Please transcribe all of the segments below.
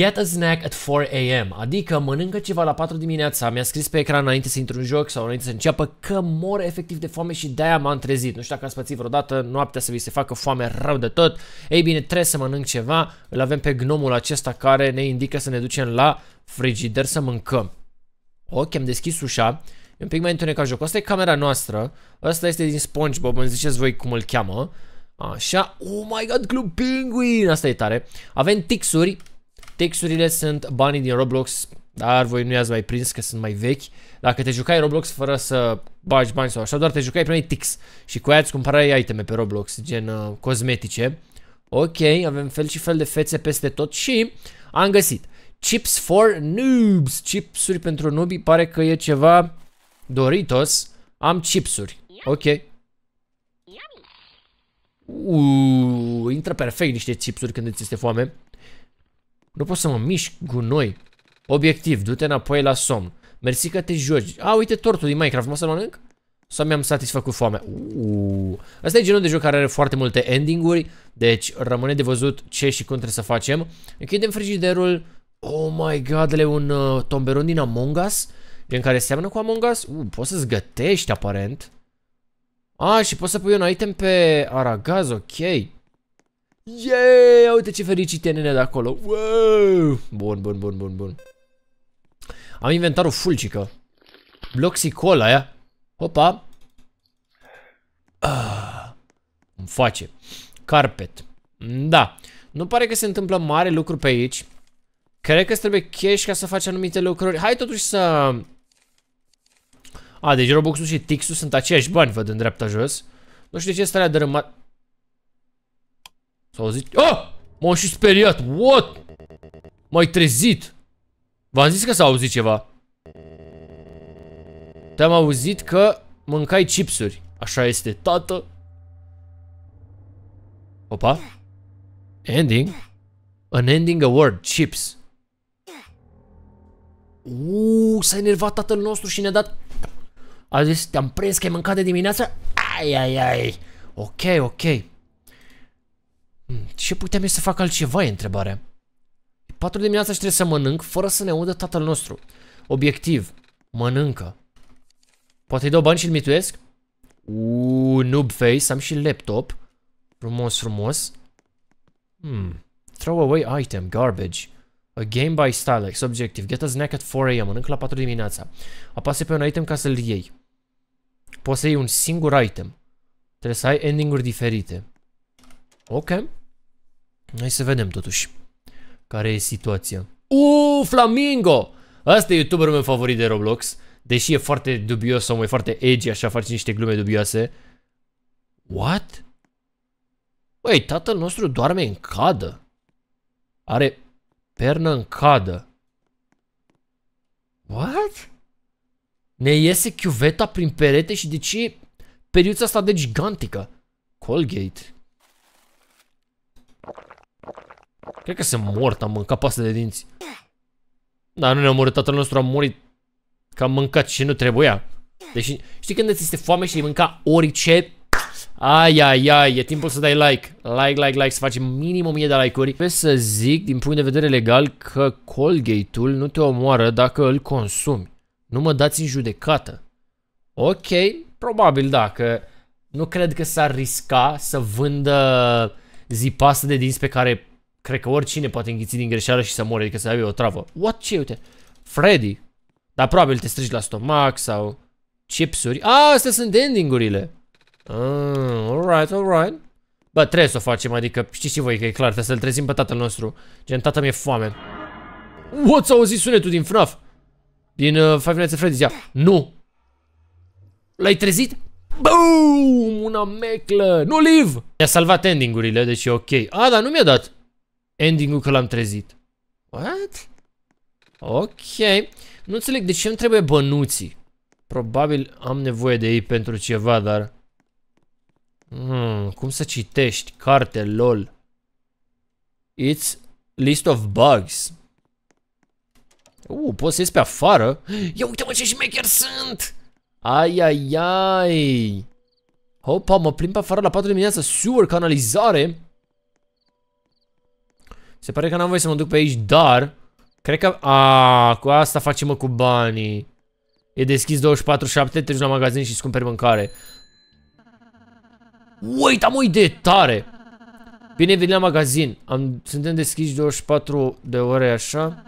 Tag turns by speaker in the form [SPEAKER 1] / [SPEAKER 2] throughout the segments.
[SPEAKER 1] Get a snack at 4 a.m. Adică mănâncă ceva la 4 dimineața, mi-a scris pe ecran înainte să intru în joc sau înainte să înceapă că mor efectiv de foame și de-aia m-am trezit. Nu știu dacă ați pățit vreodată noaptea să vi se facă foame rău de tot. Ei bine, trebuie să mănânc ceva. Îl avem pe gnomul acesta care ne indică să ne ducem la frigider să mâncăm. Ok, am deschis ușa. E un pic mai întunecat jocul. Asta e camera noastră. Asta este din SpongeBob, îmi ziceți voi cum îl cheamă. Așa, oh my god, Club Penguin, asta e tare. Avem tixuri, Texturile sunt banii din Roblox, dar voi nu i-ați mai prins că sunt mai vechi. Dacă te jucai Roblox fără să bagi bani sau așa, doar te jucai primeai tix și cu aia îți cumpărai iteme pe Roblox, gen uh, cosmetice. Ok, avem fel și fel de fețe peste tot și am găsit. Chips for noobs, chipsuri pentru noobii, pare că e ceva Doritos. Am chipsuri. Ok. Uuu, intră perfect niște chipsuri când îți este foame. Nu pot să mă mișc, gunoi. Obiectiv, du-te înapoi la somn. Mersi că te joci. A, uite tortul din Minecraft, mă să mănânc? Sau mi-am satisfăcut foamea? Uuu. Asta e genul de joc care are foarte multe endinguri, deci rămâne de văzut ce și cum trebuie să facem. Închidem frigiderul. Oh my god, le un uh, tomberon din Among Us, gen care seamănă cu Among Us. Uuu, poți să-ți gătești aparent. A, și poți să pui un item pe aragaz, ok. Yeah, uite ce fericite nene de acolo. Wow! Bun, bun, bun, bun, bun. Am inventarul fulcică. Bloxicol aia. Hopa. Ah, îmi face. Carpet. Da. Nu pare că se întâmplă mare lucru pe aici. Cred că trebuie cash ca să faci anumite lucruri. Hai totuși să... A, deci Robuxul și Tixul sunt aceiași bani, văd în dreapta jos. Nu știu de ce starea dărâmat... Sau zici... Oh! Ah, M-am și speriat. What? M-ai trezit. V-am zis că s-a auzit ceva. Te-am auzit că mâncai chipsuri. Așa este, tată. Opa. Ending? An ending award, chips. Uuu, s-a enervat tatăl nostru și ne-a dat... A zis, te-am prins că ai mâncat de dimineață? Ai, ai, ai. Ok, ok. Hmm, ce puteam eu să fac altceva e întrebarea. 4 dimineața și trebuie să mănânc fără să ne audă tatăl nostru. Obiectiv. Mănâncă. Poate îi dau bani și îl mituiesc? Uuu, noob face. Am și laptop. Frumos, frumos. Hmm. Throw away item. Garbage. A game by Stalex, Objective. Get a snack at 4 a.m. Mănânc la 4 dimineața. Apase pe un item ca să-l iei. Poți să iei un singur item. Trebuie să ai ending-uri diferite. Ok. Hai să vedem totuși care e situația. Uuu, Flamingo! Asta e youtuberul meu favorit de Roblox. Deși e foarte dubios sau mai foarte edgy, așa face niște glume dubioase. What? Băi, tatăl nostru doarme în cadă. Are pernă în cadă. What? Ne iese chiuveta prin perete și de ce e periuța asta de gigantică? Colgate. Cred că sunt mort, am mâncat pasta de dinți. Da, nu ne-a murit tatăl nostru, a murit că am mâncat și nu trebuia. Deci, știi când îți este foame și îi mânca orice? Ai, ai, ai, e timpul să dai like. Like, like, like, să facem minim 1000 de like-uri. Trebuie să zic, din punct de vedere legal, că Colgate-ul nu te omoară dacă îl consumi. Nu mă dați în judecată. Ok, probabil da, că nu cred că s-ar risca să vândă zipasă de dinți pe care Cred că oricine poate înghiți din greșeală și să moare, adică să aibă o travă. What? Ce? Uite. Freddy. Dar probabil te strigi la stomac sau chipsuri. Ah, astea sunt endingurile. Ah, alright, alright. Bă, trebuie să o facem, adică știți și voi că e clar, trebuie să-l trezim pe tatăl nostru. Gen, tata mi-e foame. What, s-a auzit sunetul din FNAF? Din uh, Five Nights at Freddy's, ia. Nu! L-ai trezit? Boom! Una meclă! Nu live! Mi-a salvat endingurile, deci e ok. A, dar nu mi-a dat ending-ul că l-am trezit. What? Ok. Nu înțeleg, de ce îmi trebuie bănuții? Probabil am nevoie de ei pentru ceva, dar... Hmm, cum să citești? Carte, lol. It's list of bugs. Uh, poți să ies pe afară? Ia uite-mă ce șmecheri sunt! Ai, ai, ai! Hopa, mă plimb pe afară la 4 dimineața. Sewer, canalizare! Se pare că n-am voie să mă duc pe aici, dar... Cred că... a, cu asta facem mă cu banii. E deschis 24-7, treci la magazin și-ți cumperi mâncare. Uite, am o idee tare! Bine venit la magazin. Am, suntem deschiși 24 de ore, așa.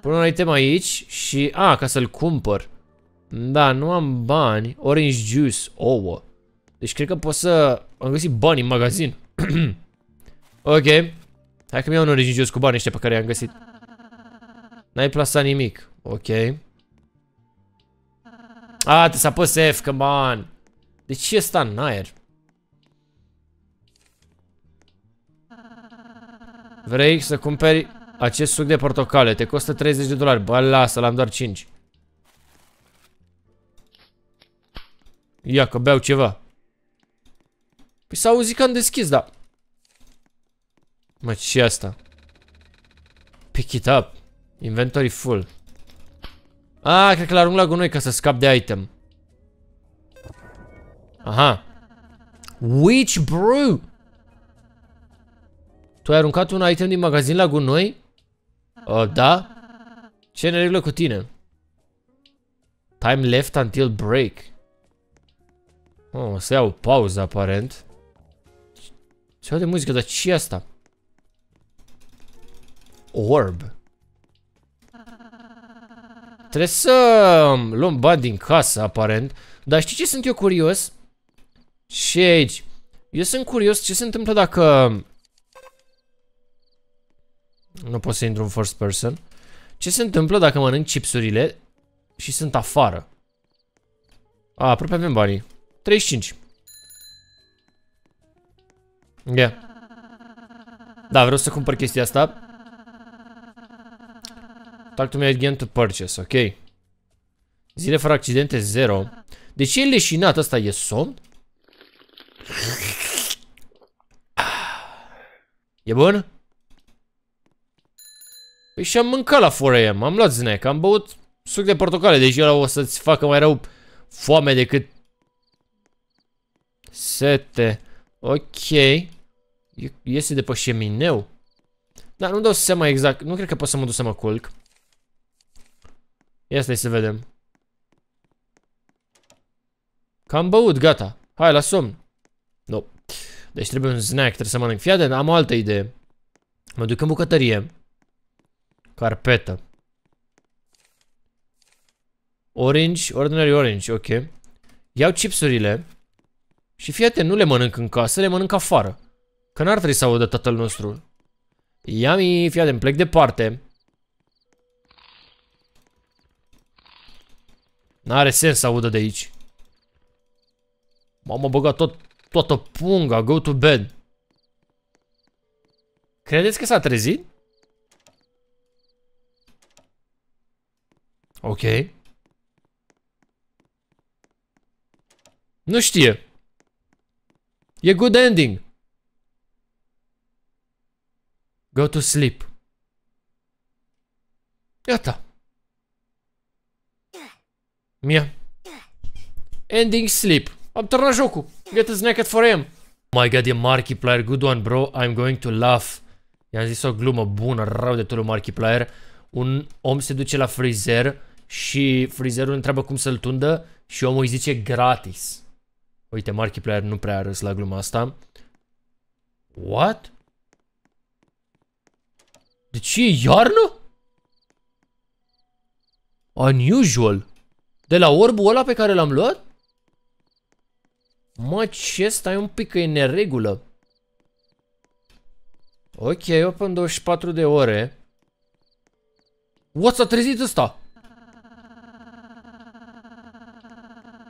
[SPEAKER 1] Pun un item aici și... A, ca să-l cumpăr. Da, nu am bani. Orange juice, ouă. Deci cred că pot să... Am găsit bani în magazin. Ok. Hai că mi iau un religios cu bani ăștia pe care i-am găsit. N-ai plasat nimic. Ok. A, s să pus F, come on. De ce ăsta în aer? Vrei să cumperi acest suc de portocale? Te costă 30 de dolari. Bă, lasă, l-am doar 5. Ia că beau ceva. Păi s-a auzit că am deschis, da. Mă, și asta? Pick it up. Inventory full. Ah, cred că l-arunc la gunoi ca să scap de item. Aha. Witch brew. Tu ai aruncat un item din magazin la gunoi? Oh da? Ce ne regulă cu tine? Time left until break. Oh, o să iau pauză aparent. Ce de muzică, dar ce asta? orb. Trebuie să um, luăm bani din casă, aparent. Dar știi ce sunt eu curios? Și aici. Eu sunt curios ce se întâmplă dacă... Um, nu pot să intru în first person. Ce se întâmplă dacă mănânc chipsurile și sunt afară? A, aproape avem banii. 35. Yeah. Da, vreau să cumpăr chestia asta. Talk to me again to purchase, ok. Zile fără accidente, zero. De ce e leșinat, asta e somn? Ah. E bun? Păi și-am mâncat la 4am, am luat snack, am băut suc de portocale, deci eu o să-ți facă mai rău foame decât sete. Ok. Iese de pe șemineu. Dar nu dau seama exact, nu cred că pot să mă duc să mă culc. Ia stai să vedem. Cam băut, gata. Hai, la somn. Nu. No. Deci trebuie un snack, trebuie să mănânc. Fii am o altă idee. Mă duc în bucătărie. Carpetă. Orange, ordinary orange, ok. Iau chipsurile. Și fii atent, nu le mănânc în casă, le mănânc afară. Că n-ar trebui să audă tatăl nostru. Iami, fii atent, plec departe. N-are sens să audă de aici. M-am băgat tot, toată punga, go to bed. Credeți că s-a trezit? Ok. Nu știe. E good ending. Go to sleep. Gata. Mia. Ending sleep. Am terminat jocul. Get us naked for him. Oh my god, e Markiplier. Good one, bro. I'm going to laugh. I-am zis o glumă bună, rău de tot Markiplier. Un om se duce la frizer și frizerul întreabă cum să-l tundă și omul îi zice gratis. Uite, Markiplier nu prea a râs la gluma asta. What? Deci e iarnă? Unusual. De la orbul ăla pe care l-am luat? Mă, ce stai un pic că e neregulă. Ok, open 24 de ore. What s-a trezit ăsta?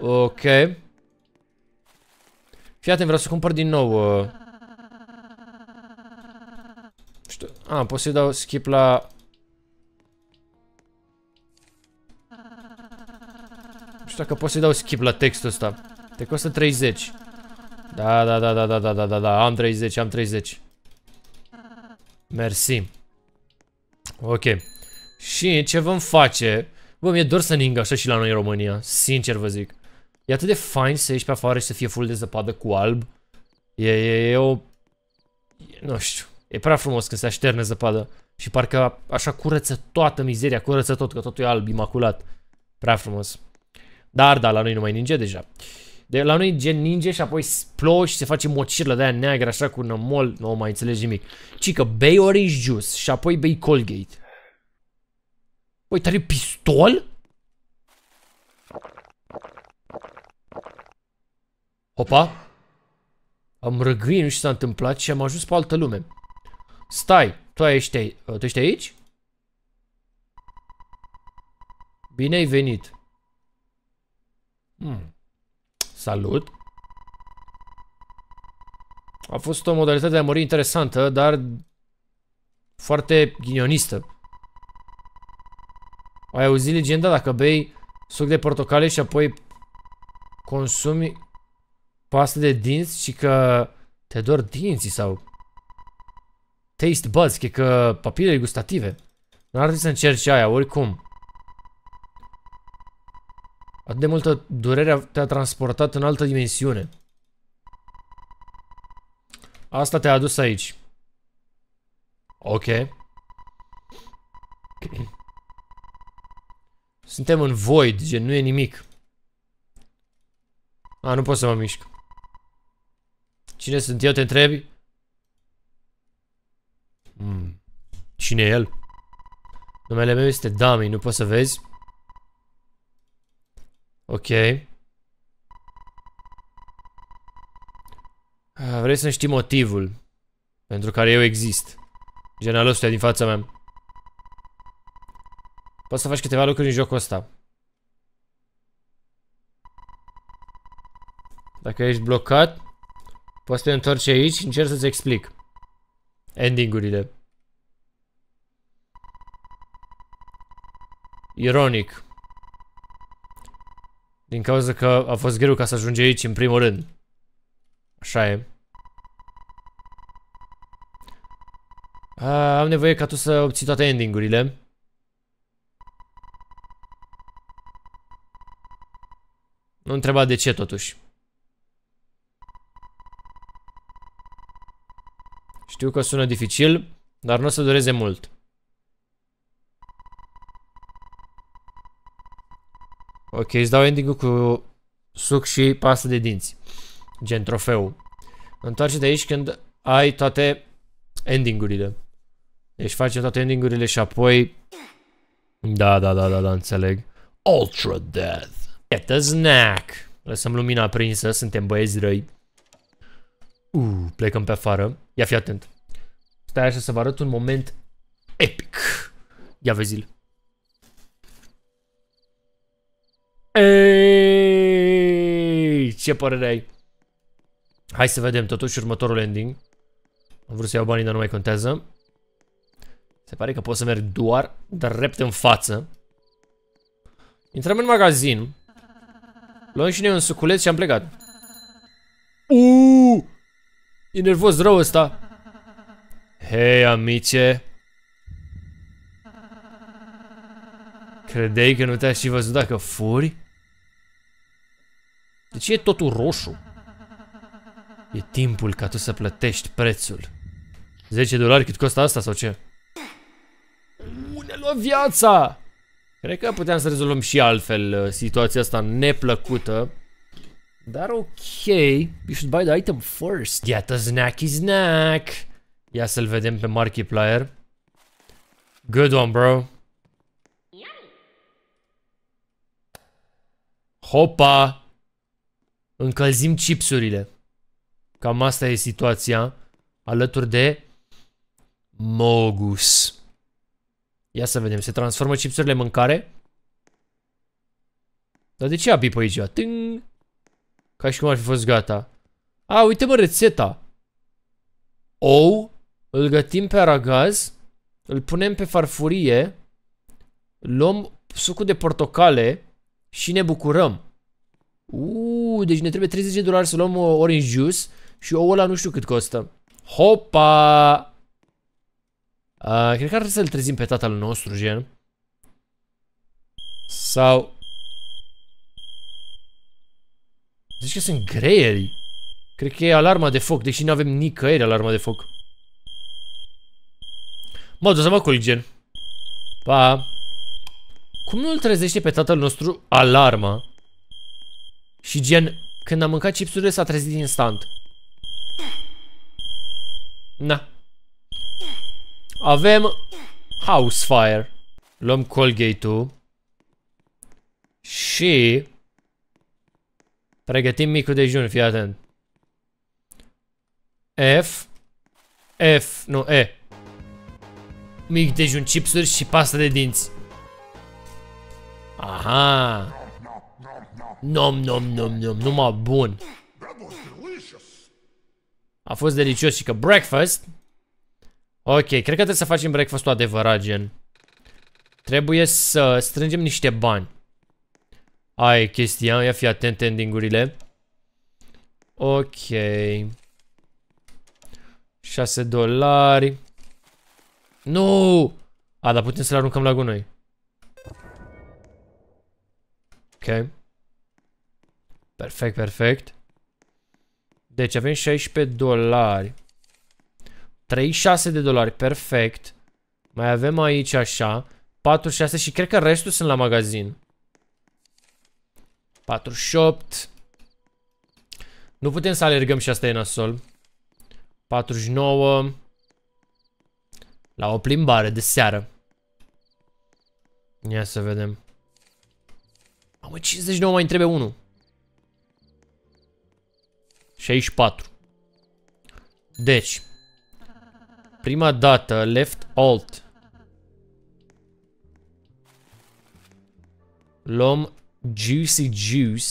[SPEAKER 1] Ok. Fii atent, vreau să cumpăr din nou. Uh... Știu... A, ah, pot să-i dau skip la Așa că pot să-i dau skip la textul ăsta. Te costă 30. Da, da, da, da, da, da, da, da, da, am 30, am 30. Mersi. Ok. Și ce vom face? Bă, mi-e dor să ningă așa și la noi în România. Sincer vă zic. E atât de fain să ieși pe afară și să fie full de zăpadă cu alb. E, e, e o... E, nu știu. E prea frumos când se așterne zăpadă. Și parcă așa curăță toată mizeria, curăță tot, că totul e alb, imaculat. Prea frumos. Dar da, la noi nu mai ninge deja. De la noi gen ninge și apoi plouă și se face mocirlă de aia neagră așa cu nămol, nu mai înțelegi nimic. Cică, bei orange juice și apoi bei Colgate. Păi, tare pistol? Opa! Am răgâie, nu știu ce s-a întâmplat și am ajuns pe altă lume. Stai, tu ești, tu ești aici? Bine ai venit. Hmm. Salut! A fost o modalitate de a mori interesantă, dar foarte ghinionistă. Ai auzit legenda dacă bei suc de portocale și apoi consumi pastă de dinți și că te dor dinții sau taste buds, că, că papilele gustative. N-ar trebui să încerci aia, oricum. Atât de multă durere te-a transportat în altă dimensiune. Asta te-a adus aici. Ok. Suntem în void, gen, nu e nimic. A, nu pot să mă mișc. Cine sunt eu, te întrebi? Mm. Cine e el? Numele meu este Dami, nu poți să vezi? Ok. Ah, vrei să știi motivul pentru care eu exist. Generalul ăsta din fața mea. Poți să faci câteva lucruri în jocul ăsta. Dacă ești blocat, poți să te întorci aici și încerc să-ți explic. Endingurile. Ironic. Din cauza că a fost greu ca să ajunge aici în primul rând. Așa e. A, am nevoie ca tu să obții toate endingurile. Nu întreba de ce totuși. Știu că sună dificil, dar nu o să dureze mult. Ok, îți dau ending cu suc și pasta de dinți. Gen trofeu. Întoarce de aici când ai toate endingurile. Deci face toate endingurile și apoi... Da, da, da, da, da, înțeleg. Ultra Death. Get a snack. Lăsăm lumina aprinsă, suntem băieți răi. Uh, plecăm pe afară. Ia fi atent. Stai așa să vă arăt un moment epic. Ia vezi-l. Ei, ce părere ai? Hai să vedem totuși următorul ending. Am vrut să iau banii, dar nu mai contează. Se pare că pot să merg doar drept în față. Intrăm în magazin. Luăm și noi un suculeț și am plecat. Uuu! E nervos rău ăsta. Hei, amice. Credeai că nu te-aș fi văzut dacă furi? De deci ce e totul roșu? E timpul ca tu să plătești prețul. 10 dolari cât costă asta sau ce? Ne luăm viața! Cred că puteam să rezolvăm și altfel uh, situația asta neplăcută. Dar ok, you should buy the item first. Get a snacky snack! Ia să-l vedem pe Markiplier. Good one, bro. Hopa! încălzim chipsurile. Cam asta e situația alături de Mogus. Ia să vedem, se transformă chipsurile în mâncare? Dar de ce a bip aici? Ting! Ca și cum ar fi fost gata. A, uite mă rețeta. Ou, îl gătim pe aragaz, îl punem pe farfurie, luăm sucul de portocale și ne bucurăm. Uuu! deci ne trebuie 30 de dolari să luăm o uh, orange juice și ouă ăla nu știu cât costă. Hopa! Uh, cred că ar să-l trezim pe tatăl nostru, gen. Sau... Zici că sunt greieri. Cred că e alarma de foc, deși nu avem nicăieri alarma de foc. Mă, du-să mă Gen. Pa! Cum nu-l trezește pe tatăl nostru alarma? Și gen, când am mâncat chipsurile s-a trezit instant. Na. Avem house fire. Luăm Colgate-ul. Și... Pregătim micul dejun, fii atent. F. F, nu, E. Mic dejun, chipsuri și pasta de dinți. Aha. Nom, nom, nom, nom, numai bun. A fost delicios și că breakfast. Ok, cred că trebuie să facem breakfastul adevărat, gen. Trebuie să strângem niște bani. Ai chestia, ia fi atent endingurile. Ok. 6 dolari. Nu! A, dar putem să l aruncăm la gunoi. Ok. Perfect, perfect. Deci avem 16 dolari. 36 de dolari, perfect. Mai avem aici așa. 46 și cred că restul sunt la magazin. 48. Nu putem să alergăm și asta e nasol. 49. La o plimbare de seară. Ia să vedem. Mamă, 59 mai îmi trebuie unul. Și Deci, prima dată, left alt. Luăm juicy juice.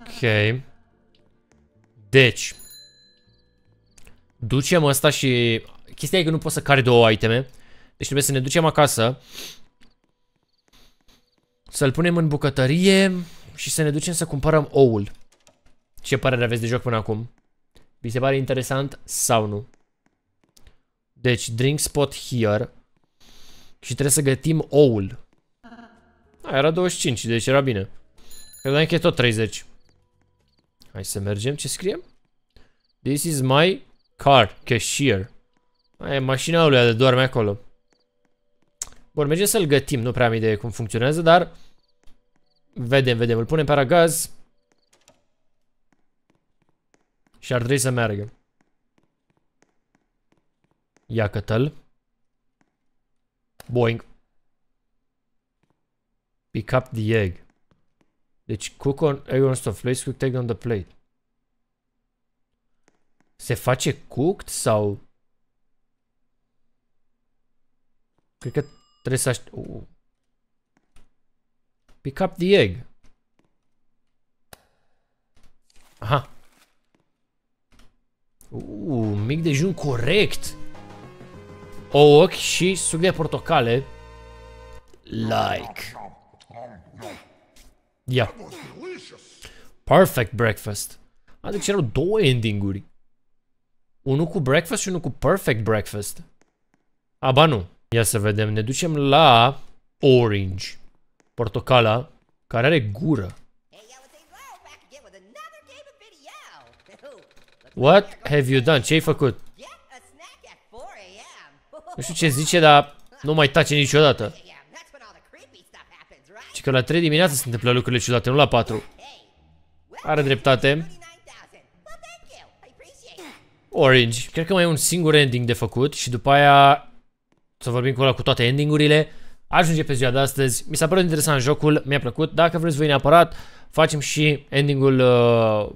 [SPEAKER 1] Ok. Deci. Ducem asta și... Chestia e că nu poți să cari două iteme. Deci trebuie să ne ducem acasă să-l punem în bucătărie și să ne ducem să cumpărăm oul. Ce părere aveți de joc până acum? Vi se pare interesant sau nu? Deci, drink spot here. Și trebuie să gătim oul. A, era 25, deci era bine. Credeam că e tot 30. Hai să mergem. Ce scrie? This is my car, cashier. Aia e mașina lui, de doarme acolo. Bun, mergem să-l gătim, nu prea am idee cum funcționează, dar... Vedem, vedem, îl punem pe aragaz. Și ar trebui să meargă. Ia cătăl. Boing. Pick up the egg. Deci cook on egg on stove place, cook egg on the plate. Se face cooked sau... Cred că Trebuie să aștept... Uh. Pick up the egg. Aha. Uh, mic dejun corect. O ochi și suc de portocale. Like. Ia. Yeah. Perfect breakfast. A, deci erau două endinguri. Unul cu breakfast și unul cu perfect breakfast. A, ba nu. Ia să vedem, ne ducem la orange, portocala, care are gură. What have you done? Ce ai făcut? Nu știu ce zice, dar nu mai tace niciodată. Și că la 3 dimineața se întâmplă lucrurile ciudate, nu la 4. Are dreptate. Orange. Cred că mai e un singur ending de făcut și după aia să vorbim cu ăla cu toate endingurile. Ajunge pe ziua de astăzi. Mi s-a părut interesant jocul, mi-a plăcut. Dacă vreți voi neapărat, facem și endingul uh,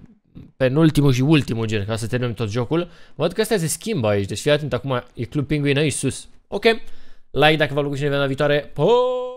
[SPEAKER 1] penultimul și ultimul gen, ca să terminăm tot jocul. Văd că astea se schimbă aici, deci fii atent, acum e Club Penguin aici sus. Ok, like dacă v-a plăcut și ne vedem la viitoare. Pa!